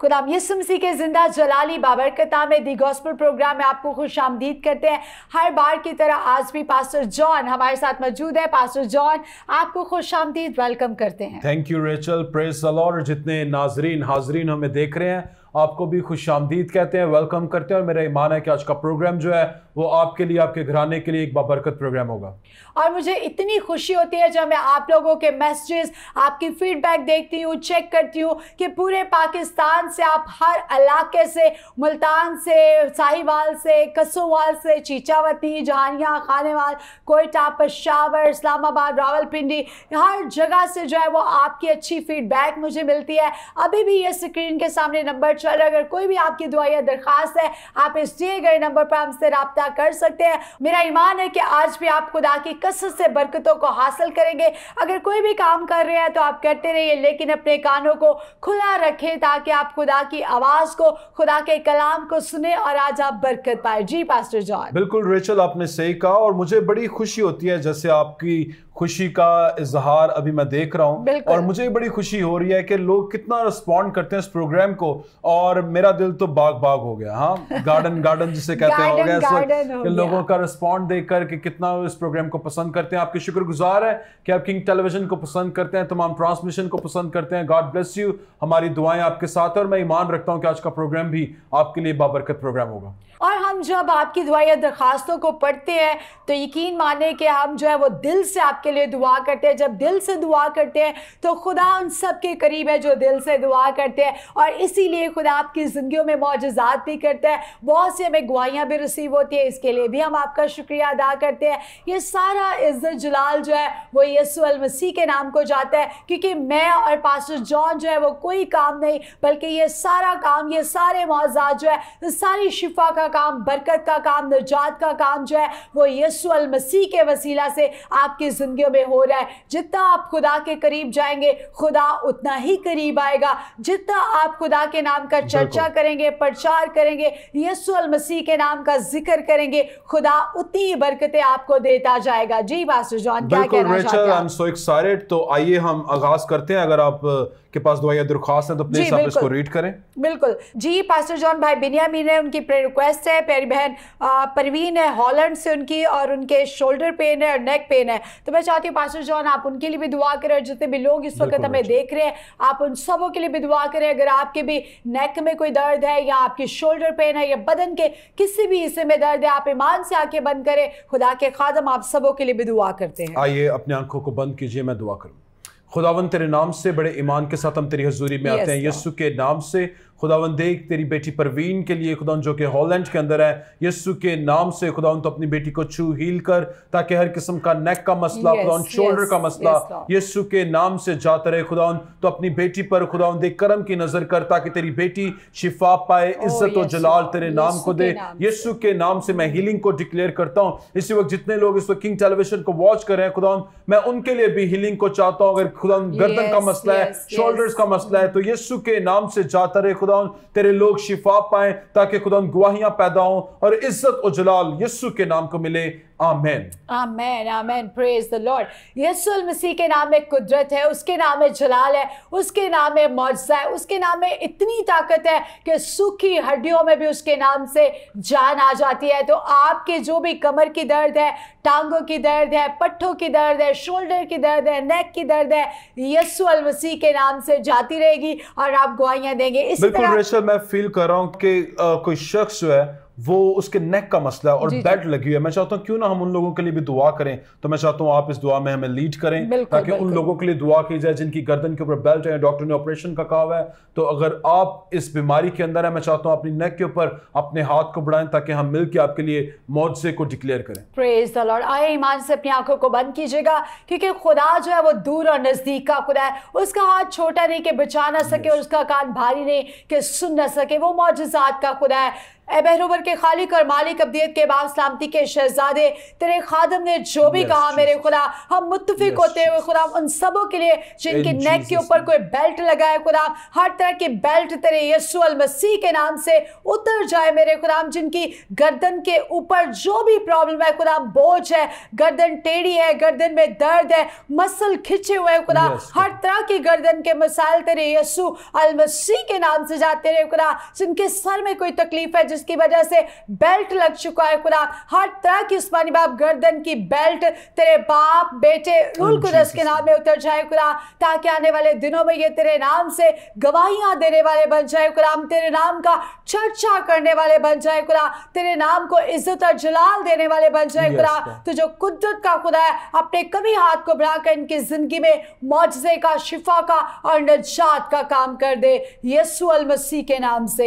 खुदाम यसु के ज़िंदा जलाली बाबरकता में दी गॉस्पल प्रोग्राम में आपको खुश आमदीद करते हैं हर बार की तरह आज भी पास्टर जॉन हमारे साथ मौजूद है पास्टर जॉन आपको खुश आमदीद वेलकम करते हैं थैंक यू रेचल प्रेस और जितने नाजरीन हाजरीन हमें देख रहे हैं आपको भी खुश आमदीद कहते हैं वेलकम करते हैं और मेरा ईमान है कि आज का प्रोग्राम जो है वो आपके लिए आपके घराने के लिए एक बाबरकत प्रोग्राम होगा और मुझे इतनी खुशी होती है जब मैं आप लोगों के मैसेजेस आपकी फीडबैक देखती हूँ चेक करती हूँ कि पूरे पाकिस्तान से आप हर इलाके से मुल्तान से साहिवाल से कसोवाल से चीचावती जहानिया खानेवाल कोयटा पशावर इस्लामाबाद रावलपिंडी हर जगह से जो है वो आपकी अच्छी फीडबैक मुझे मिलती है अभी भी ये स्क्रीन के सामने नंबर इंशाल्लाह अगर कोई भी आपकी दुआ या दरख्वास्त है आप इस दिए गए नंबर पर हमसे रबता कर सकते हैं मेरा ईमान है कि आज भी आप खुदा की कसरत से बरकतों को हासिल करेंगे अगर कोई भी काम कर रहे हैं तो आप करते रहिए लेकिन अपने कानों को खुला रखें ताकि आप खुदा की आवाज़ को खुदा के कलाम को सुने और आज आप बरकत पाए जी पास्टर जॉन बिल्कुल रेचल आपने सही कहा और मुझे बड़ी खुशी होती है जैसे आपकी खुशी का इजहार अभी मैं देख रहा हूँ और मुझे बड़ी खुशी हो रही है कि लोग कितना रिस्पॉन्ड करते हैं इस प्रोग्राम को और मेरा दिल तो बाग बाग हो गया हाँ गार्डन गार्डन जिसे कहते हैं हो गया सो कि लोगों का रिस्पॉन्ड देख कर कि कितना इस प्रोग्राम को पसंद करते हैं आपके शुक्रगुजार है कि आप किंग टेलीविजन को पसंद करते हैं तमाम ट्रांसमिशन को पसंद करते हैं गॉड ब्लेस यू हमारी दुआएं आपके साथ और मैं ईमान रखता हूँ कि आज का प्रोग्राम भी आपके लिए बाबरकत प्रोग्राम होगा और हम जब आपकी या दरख्वास्तों को पढ़ते हैं तो यकीन माने कि हम जो है वो दिल से आपके लिए दुआ करते हैं जब दिल से दुआ करते हैं तो खुदा उन सब के करीब है जो दिल से दुआ करते हैं और इसीलिए खुदा आपकी ज़िंदगी में मुआजात भी करता है बहुत सी हमें गुआइयाँ भी रिसीव होती हैं इसके लिए भी हम आपका शुक्रिया अदा करते हैं ये सारा इज़्ज़त जलाल जो है वो यसुल मसीह के नाम को जाता है क्योंकि मैं और पास्टर जॉन जो है वो कोई काम नहीं बल्कि ये सारा काम ये सारे मुआजात जो है सारी शिफा का का काम बरकत का काम निजात का काम जो है वो यसु अल मसीह के वसीला से आपकी ज़िंदगी में हो रहा है जितना आप खुदा के करीब जाएंगे खुदा उतना ही करीब आएगा जितना आप खुदा के नाम का चर्चा करेंगे प्रचार करेंगे यसु अल मसीह के नाम का जिक्र करेंगे खुदा उतनी ही बरकतें आपको देता जाएगा जी बास जॉन क्या कहना चाहते हैं तो आइए हम आगाज करते हैं अगर आप के पास दुआ या दरख्वास्त है तो प्लीज आप इसको रीड करें बिल्कुल जी पास्टर जॉन भाई बिनियामीन है उनकी प्रे रिक्वेस्ट है प्यारी बहन परवीन है हॉलैंड से उनकी और उनके शोल्डर पेन है और नेक पेन है तो मैं चाहती हूँ पास्टर जॉन आप उनके लिए भी दुआ करें और जितने भी लोग इस वक्त हमें देख रहे हैं आप उन सबों के लिए भी दुआ करें अगर आपके भी नेक में कोई दर्द है या आपकी शोल्डर पेन है या बदन के किसी भी हिस्से में दर्द है आप ईमान से आके बंद करें खुदा के खादम आप सबों के लिए भी दुआ करते हैं आइए अपनी आंखों को बंद कीजिए मैं दुआ करूँ खुदावन तेरे नाम से बड़े ईमान के साथ हम तेरी हजूरी में आते हैं यस्सु के नाम से खुदावन देख तेरी बेटी परवीन के लिए खुदा जो कि हॉलैंड के अंदर है यस्सु के नाम से खुदा तो अपनी बेटी को छू हील कर ताकि हर किस्म का नेक का मसला yes, खुदा शोल्डर yes, का मसला yes, यस्सु के नाम से जाता रहे खुदा तो अपनी बेटी पर खुदा देख करम की नजर कर ताकि तेरी बेटी शिफा पाए oh, इज्जत और जलाल तेरे नाम को दे यस्सु के नाम से मैं हीलिंग को डिक्लेयर करता हूँ इसी वक्त जितने लोग इस वक्त किंग टेलीविजन को वॉच कर रहे हैं खुदा मैं उनके लिए भी हीलिंग को चाहता हूँ अगर खुदा गर्दन का मसला है शोल्डर का मसला है तो यस्सु के नाम से जाता रहे खुदा तेरे लोग शिफा पाएं ताकि खुदा गवाहियां पैदा हों और इज्जत और जलाल यस्सु के नाम को मिले amen amen amen praise the Lord यसुल मसीह के नाम में कुदरत है उसके नाम में जलाल है उसके नाम में मुआवजा है उसके नाम में इतनी ताकत है कि सूखी हड्डियों में भी उसके नाम से जान आ जाती है तो आपके जो भी कमर की दर्द है टांगों की दर्द है पट्ठों की दर्द है शोल्डर की दर्द है नेक की दर्द है यसुल मसीह के नाम से जाती रहेगी और आप गुआइयाँ देंगे इस बिल्कुल तरह... मैं फील कर रहा हूँ कि कोई शख्स जो है वो उसके नेक का मसला है और बेड लगी हुई है मैं चाहता हूँ क्यों ना हम उन लोगों के लिए भी दुआ करें तो मैं चाहता हूँ आप इस दुआ में हमें लीड करें ताकि उन लोगों के लिए दुआ की जाए जिनकी गर्दन के ऊपर बेल्ट है डॉक्टर ने ऑपरेशन का कहा हुआ है तो अगर आप इस बीमारी के अंदर है मैं चाहता हूँ अपनी नेक के ऊपर अपने हाथ को बढ़ाएं ताकि हम मिलकर आपके लिए मुआवजे को डिक्लेयर करें प्रेज आए ईमान से अपनी आंखों को बंद कीजिएगा क्योंकि खुदा जो है वो दूर और नज़दीक का खुदा है उसका हाथ छोटा नहीं कि बचा ना सके और उसका कान भारी नहीं कि सुन ना सके वो मोजात का खुदा है बहरूबर के खालिक और मालिक अब्दियत के बाद सलामती के शहजादे तेरे खादम ने जो भी yes, कहा मेरे खुदा हम मुतफिक yes, होते हुए खुदा उन सबों के लिए जिनके नेक के ऊपर कोई बेल्ट लगाए खुदा हर तरह की बेल्ट तेरे यसु अल मसीह के नाम से उतर जाए मेरे खुदा जिनकी गर्दन के ऊपर जो भी प्रॉब्लम है खुदा बोझ है गर्दन टेढ़ी है गर्दन में दर्द है मसल खिंचे हुए हैं खुदा yes, हर तरह की गर्दन के मसाइल तेरे यसु अल मसीह के नाम से जाते रहे खुदा जिनके सर में कोई तकलीफ है जिसकी वजह से बेल्ट लग चुका है खुदा हर तरह की उस्मानी बाप गर्दन की बेल्ट तेरे बाप बेटे रूल कुदस के नाम में उतर जाए खुदा ताकि आने वाले दिनों में ये तेरे नाम से गवाहियां देने वाले बन जाए खुदा हम तेरे नाम का चर्चा करने वाले बन जाए खुदा तेरे नाम को इज्जत और जलाल देने वाले बन जाए खुदा तो जो कुदरत का खुदा है अपने कभी हाथ को बढ़ाकर इनकी जिंदगी में मुआजे का शिफा का और नजात का काम कर दे यसु अल मसीह के नाम से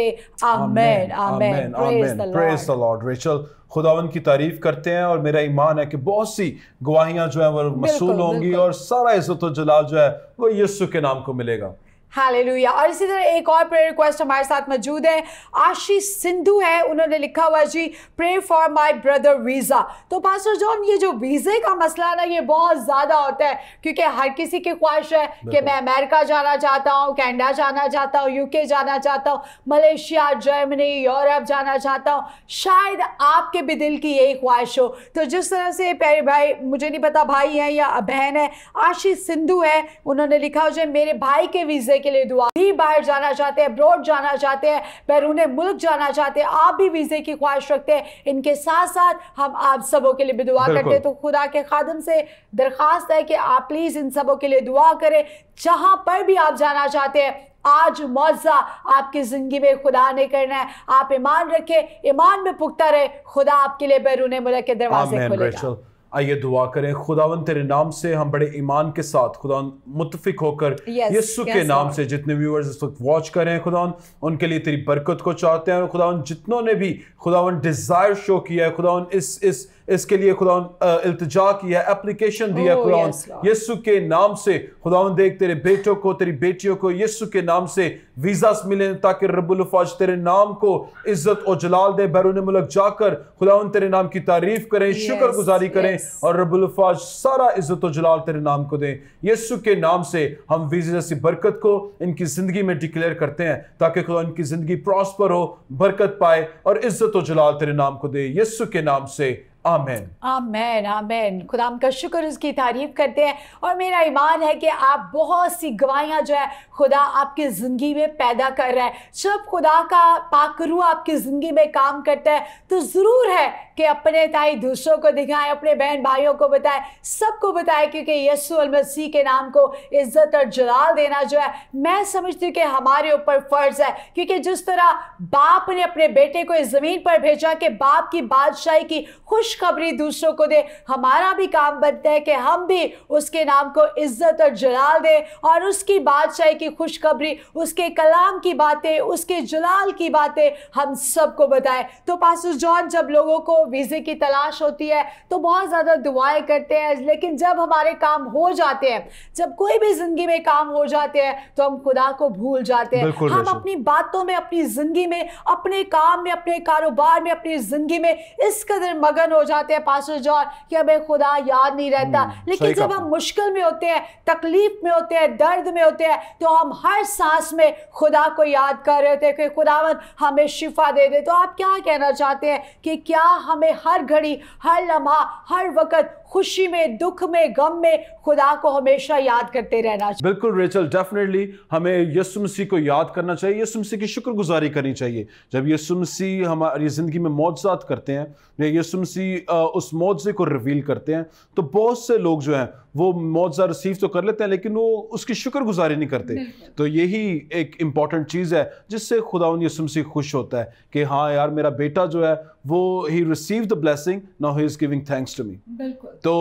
amen amen amen amen praise the Lord Rachel खुदावन की तारीफ करते हैं और मेरा ईमान है कि बहुत सी गवाहियां जो है वो मसूल होंगी और सारा इज्जत जलाल जो है वो यीशु के नाम को मिलेगा हालेलुया और इसी तरह एक और प्रेयर रिक्वेस्ट हमारे साथ मौजूद है आशीष सिंधु है उन्होंने लिखा हुआ जी pray for my brother visa तो पास्टर जॉन ये जो वीज़े का मसला ना ये बहुत ज़्यादा होता है क्योंकि हर किसी की ख्वाहिश है कि मैं अमेरिका जाना चाहता हूँ कैनेडा जाना चाहता हूँ यूके जाना चाहता हूँ मलेशिया जर्मनी यूरोप जाना चाहता हूँ शायद आपके भी दिल की यही ख्वाहिश हो तो जिस तरह से प्यारे भाई मुझे नहीं पता भाई है या बहन है आशीष सिंधु है उन्होंने लिखा हो जाए मेरे भाई के वीज़े के लिए दुआ भी बाहर जाना चाहते हैं अब्रॉड जाना चाहते हैं बैरून मुल्क जाना चाहते हैं आप भी वीज़े की ख्वाहिश रखते हैं इनके साथ साथ हम आप सबों के लिए भी दुआ करते हैं तो खुदा के खादम से दरख्वास्त है कि आप प्लीज़ इन सबों के लिए दुआ करें जहां पर भी आप जाना चाहते हैं आज मुआवजा आपकी ज़िंदगी में खुदा ने करना है आप ईमान रखें ईमान में पुख्ता रहे खुदा आपके लिए बैरून मुल्क के दरवाजे खोलेगा आइए दुआ करें खुदावन तेरे नाम से हम बड़े ईमान के साथ खुदा मुतफिक होकर yes, यस्सु yes, के नाम से जितने व्यूअर्स इस वक्त वॉच कर रहे हैं उनके लिए तेरी बरकत को चाहते हैं और खुदा जितनों ने भी खुदावन डिज़ायर शो किया है खुदा इस इस इसके लिए खुदा इल्तजा किया है एप्लीकेशन दिया oh, खुदावन yes, के नाम से खुदा देख तेरे बेटों को तेरी बेटियों को यस्सु के नाम से वीज़ास मिले ताकि रबुलफाज तेरे नाम को इज्जत और जलाल दे बैरून मुल्क जाकर खुदा तेरे नाम की तारीफ करें शुक्र शुक्रगुजारी करें और रबुल्फाज सारा इज्जत जलाल तेरे नाम को दें यस्सु के नाम से हम वीजे जैसी बरकत को इनकी ज़िंदगी में डिक्लेयर करते हैं ताकि खुदा इनकी ज़िंदगी प्रॉस्पर हो बरकत पाए और इज्जत जलाल तेरे नाम को दे यस्सु के नाम से आमेन आमेन आमेन खुदाम का शुक्र उसकी तारीफ करते हैं और मेरा ईमान है कि आप बहुत सी गवाहियाँ जो है खुदा आपकी ज़िंदगी में पैदा कर रहा है जब खुदा का पाकरू आपकी ज़िंदगी में काम करता है तो ज़रूर है कि अपने ताई दूसरों को दिखाएं अपने बहन भाइयों को बताएं सबको बताएं क्योंकि यसु मसीह के नाम को इज्जत और जलाल देना जो है मैं समझती हूँ कि हमारे ऊपर फ़र्ज है क्योंकि जिस तरह बाप ने अपने बेटे को इस ज़मीन पर भेजा कि बाप की बादशाही की खुशखबरी दूसरों को दे हमारा भी काम बनता है कि हम भी उसके नाम को इज्जत और जलाल दें और उसकी बादशाही की खुशखबरी उसके कलाम की बातें उसके जलाल की बातें हम सबको बताएं तो पास जॉन जब लोगों को वीज़े की तलाश होती है तो बहुत ज़्यादा दुआएं करते हैं लेकिन जब हमारे काम हो जाते हैं जब कोई भी ज़िंदगी में काम हो जाते हैं तो हम खुदा को भूल जाते हैं हम अपनी बातों में अपनी ज़िंदगी में अपने काम में अपने कारोबार में अपनी ज़िंदगी में इस कदर मगन हो जाते हैं पास जॉन कि हमें खुदा याद नहीं रहता हम्म, लेकिन जब हम मुश्किल में होते हैं तकलीफ में होते हैं दर्द में होते हैं तो हम हर सांस में खुदा को याद कर रहे होते हैं कि खुदावन हमें शिफा दे दे तो आप क्या कहना चाहते हैं कि क्या हमें हर घड़ी हर लम्हा हर वक्त खुशी में दुख में गम में खुदा को हमेशा याद करते रहना चाहिए बिल्कुल रेचल डेफिनेटली हमें यसु मसीह को याद करना चाहिए यसु मसीह की शुक्रगुजारी करनी चाहिए जब यसु मसीह हमारी ज़िंदगी में मौजात करते हैं या यसु मसीह उस मौजे को रिवील करते हैं तो बहुत से लोग जो हैं वो मुआवजा रिसीव तो कर लेते हैं लेकिन वो उसकी शुक्रगुजारी नहीं करते तो यही एक इम्पॉर्टेंट चीज़ है जिससे खुदा यसु मसीह खुश होता है कि हाँ यार मेरा बेटा जो है वो ही receive the blessing now he is giving thanks to me बिल्कुल तो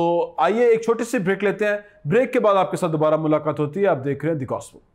आइए एक छोटी सी ब्रेक लेते हैं ब्रेक के बाद आपके साथ दोबारा मुलाकात होती है आप देख रहे हैं दिकॉस्मो